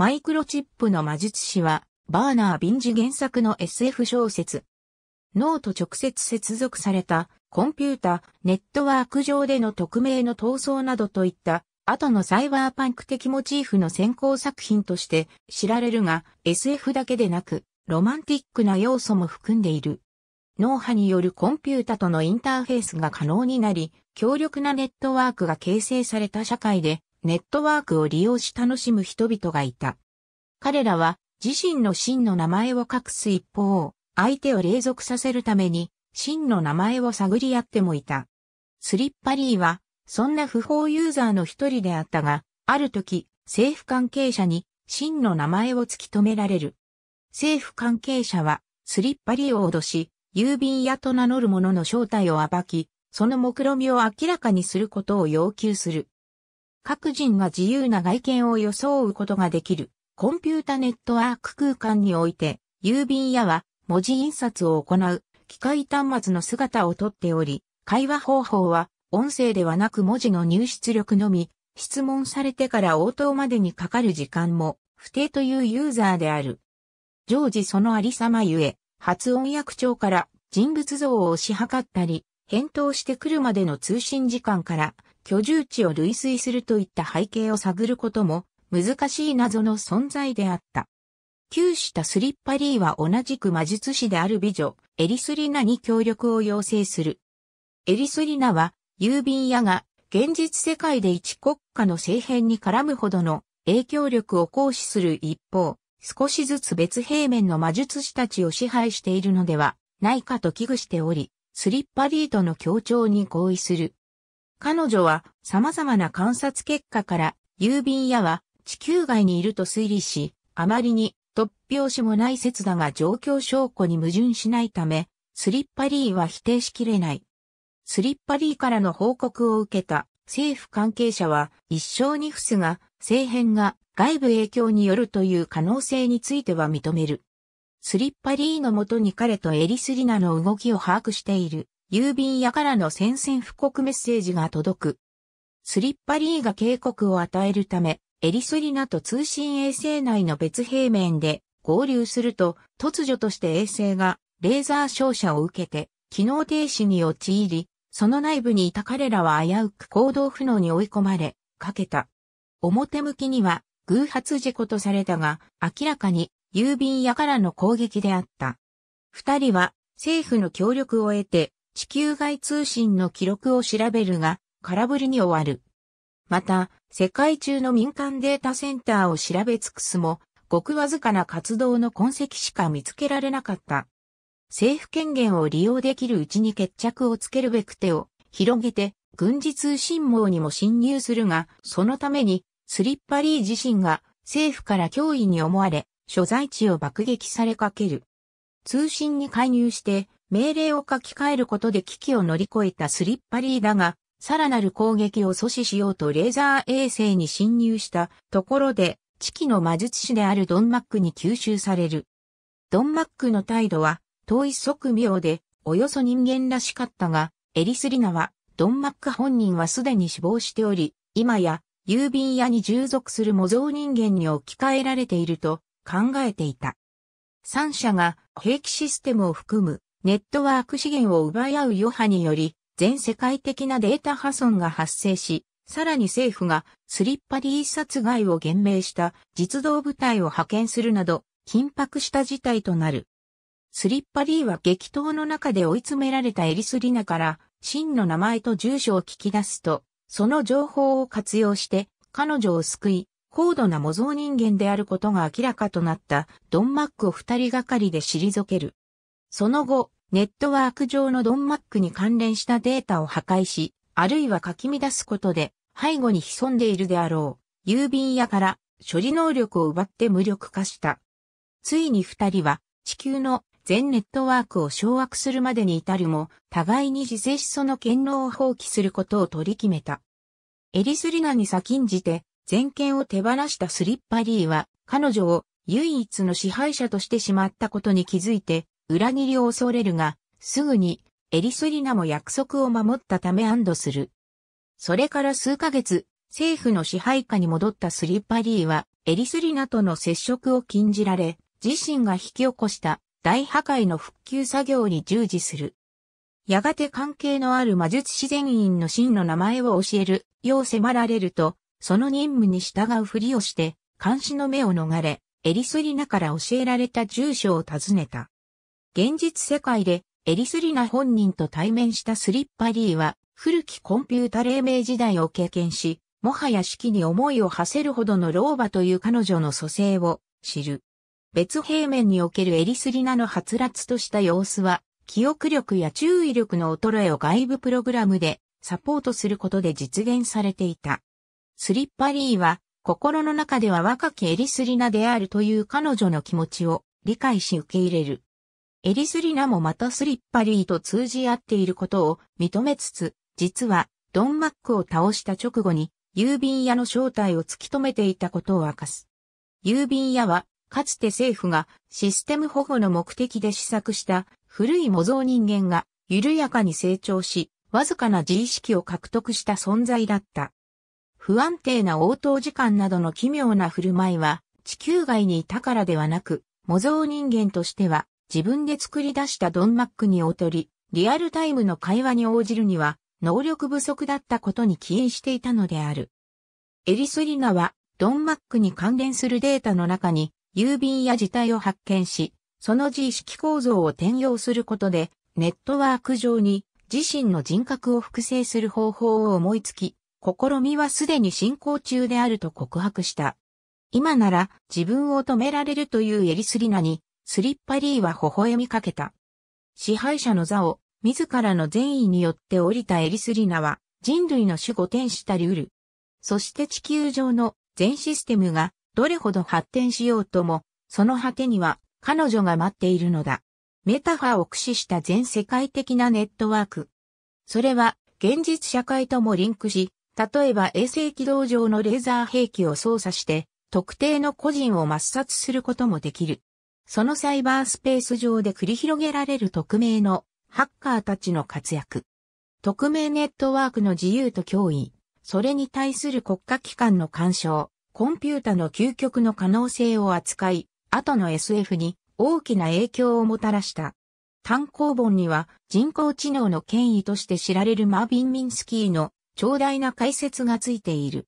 マイクロチップの魔術師は、バーナー・ビンジ原作の SF 小説。脳と直接接続された、コンピュータ、ネットワーク上での匿名の闘争などといった、後のサイバーパンク的モチーフの先行作品として知られるが、SF だけでなく、ロマンティックな要素も含んでいる。脳波によるコンピュータとのインターフェースが可能になり、強力なネットワークが形成された社会で、ネットワークを利用し楽しむ人々がいた。彼らは自身の真の名前を隠す一方、相手を霊属させるために真の名前を探り合ってもいた。スリッパリーは、そんな不法ユーザーの一人であったが、ある時、政府関係者に真の名前を突き止められる。政府関係者は、スリッパリーを脅し、郵便屋と名乗る者の正体を暴き、その目論みを明らかにすることを要求する。各人が自由な外見を装うことができる、コンピュータネットワーク空間において、郵便屋は文字印刷を行う機械端末の姿をとっており、会話方法は音声ではなく文字の入出力のみ、質問されてから応答までにかかる時間も不定というユーザーである。常時そのありさまゆえ、発音役長から人物像を推し量ったり、返答してくるまでの通信時間から居住地を類推するといった背景を探ることも難しい謎の存在であった。旧したスリッパリーは同じく魔術師である美女、エリスリナに協力を要請する。エリスリナは郵便屋が現実世界で一国家の政変に絡むほどの影響力を行使する一方、少しずつ別平面の魔術師たちを支配しているのではないかと危惧しており、スリッパリーとの協調に合意する。彼女は様々な観察結果から郵便屋は地球外にいると推理し、あまりに突拍子もない説だが状況証拠に矛盾しないため、スリッパリーは否定しきれない。スリッパリーからの報告を受けた政府関係者は一生に伏すが、政変が外部影響によるという可能性については認める。スリッパリーのもとに彼とエリスリナの動きを把握している、郵便屋からの宣戦布告メッセージが届く。スリッパリーが警告を与えるため、エリスリナと通信衛星内の別平面で合流すると、突如として衛星がレーザー照射を受けて、機能停止に陥り、その内部にいた彼らは危うく行動不能に追い込まれ、かけた。表向きには偶発事故とされたが、明らかに郵便屋からの攻撃であった。二人は政府の協力を得て地球外通信の記録を調べるが空振りに終わる。また、世界中の民間データセンターを調べ尽くすも、ごくわずかな活動の痕跡しか見つけられなかった。政府権限を利用できるうちに決着をつけるべく手を広げて軍事通信網にも侵入するが、そのためにスリッパリー自身が政府から脅威に思われ、所在地を爆撃されかける。通信に介入して命令を書き換えることで危機を乗り越えたスリッパリーだが、さらなる攻撃を阻止しようとレーザー衛星に侵入したところで、地機の魔術師であるドンマックに吸収される。ドンマックの態度は、遠い即妙で、およそ人間らしかったが、エリスリナは、ドンマック本人はすでに死亡しており、今や、郵便屋に従属する模造人間に置き換えられていると、考えていた。三者が兵器システムを含むネットワーク資源を奪い合う余波により全世界的なデータ破損が発生し、さらに政府がスリッパリー殺害を厳明した実動部隊を派遣するなど緊迫した事態となる。スリッパリーは激闘の中で追い詰められたエリスリナから真の名前と住所を聞き出すと、その情報を活用して彼女を救い、高度な模造人間であることが明らかとなったドンマックを二人がかりで退ける。その後、ネットワーク上のドンマックに関連したデータを破壊し、あるいは書き乱すことで背後に潜んでいるであろう、郵便屋から処理能力を奪って無力化した。ついに二人は地球の全ネットワークを掌握するまでに至るも、互いに自制しその権能を放棄することを取り決めた。エリスリナに先んじて、全権を手放したスリッパリーは、彼女を唯一の支配者としてしまったことに気づいて、裏切りを恐れるが、すぐに、エリスリナも約束を守ったため安堵する。それから数ヶ月、政府の支配下に戻ったスリッパリーは、エリスリナとの接触を禁じられ、自身が引き起こした大破壊の復旧作業に従事する。やがて関係のある魔術師全員の真の名前を教えるよう迫られると、その任務に従うふりをして、監視の目を逃れ、エリスリナから教えられた住所を訪ねた。現実世界で、エリスリナ本人と対面したスリッパリーは、古きコンピュータ黎明時代を経験し、もはや式に思いを馳せるほどの老婆という彼女の蘇生を知る。別平面におけるエリスリナのはつらつとした様子は、記憶力や注意力の衰えを外部プログラムでサポートすることで実現されていた。スリッパリーは、心の中では若きエリスリナであるという彼女の気持ちを理解し受け入れる。エリスリナもまたスリッパリーと通じ合っていることを認めつつ、実はドンマックを倒した直後に郵便屋の正体を突き止めていたことを明かす。郵便屋は、かつて政府がシステム保護の目的で施策した古い模造人間が緩やかに成長し、わずかな自意識を獲得した存在だった。不安定な応答時間などの奇妙な振る舞いは、地球外にいたからではなく、模造人間としては、自分で作り出したドンマックに劣り、リアルタイムの会話に応じるには、能力不足だったことに起因していたのである。エリスリナは、ドンマックに関連するデータの中に、郵便や自体を発見し、その自意識構造を転用することで、ネットワーク上に自身の人格を複製する方法を思いつき、試みはすでに進行中であると告白した。今なら自分を止められるというエリスリナに、スリッパリーは微笑みかけた。支配者の座を自らの善意によって降りたエリスリナは人類の守護天使たりうる。そして地球上の全システムがどれほど発展しようとも、その果てには彼女が待っているのだ。メタファーを駆使した全世界的なネットワーク。それは現実社会ともリンクし、例えば衛星軌道上のレーザー兵器を操作して、特定の個人を抹殺することもできる。そのサイバースペース上で繰り広げられる匿名のハッカーたちの活躍。匿名ネットワークの自由と脅威、それに対する国家機関の干渉、コンピュータの究極の可能性を扱い、後の SF に大きな影響をもたらした。単行本には人工知能の権威として知られるマービン・ミンスキーの長大な解説がついている。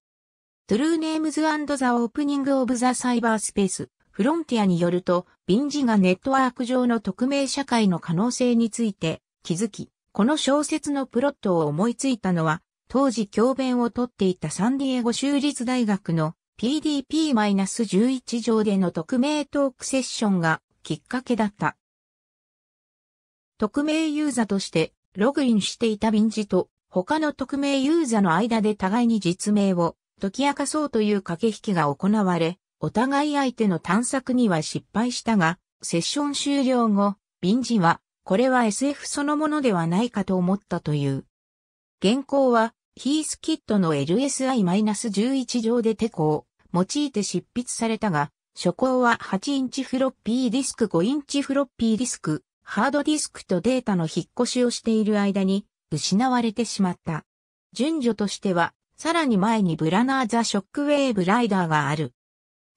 トゥルーネームズザ・オープニング・オブ・ザ・サイバースペース、フロンティアによると、ビンジがネットワーク上の匿名社会の可能性について気づき、この小説のプロットを思いついたのは、当時教鞭をとっていたサンディエゴ州立大学の PDP-11 条での匿名トークセッションがきっかけだった。匿名ユーザとしてログインしていたビンジと他の匿名ユーザの間で互いに実名を解き明かそうという駆け引きが行われ、お互い相手の探索には失敗したが、セッション終了後、ビンジは、これは SF そのものではないかと思ったという。原稿は、ヒースキットの LSI-11 上でテコを用いて執筆されたが、初稿は8インチフロッピーディスク5インチフロッピーディスク、ハードディスクとデータの引っ越しをしている間に失われてしまった。順序としては、さらに前にブラナーザ・ショックウェーブ・ライダーがある。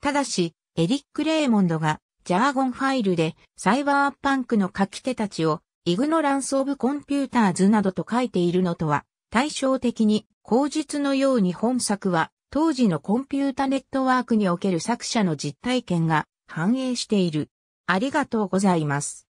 ただし、エリック・レーモンドが、ジャーゴンファイルで、サイバーパンクの書き手たちを、イグノランス・オブ・コンピューターズなどと書いているのとは、対照的に、口述のように本作は、当時のコンピュータネットワークにおける作者の実体験が反映している。ありがとうございます。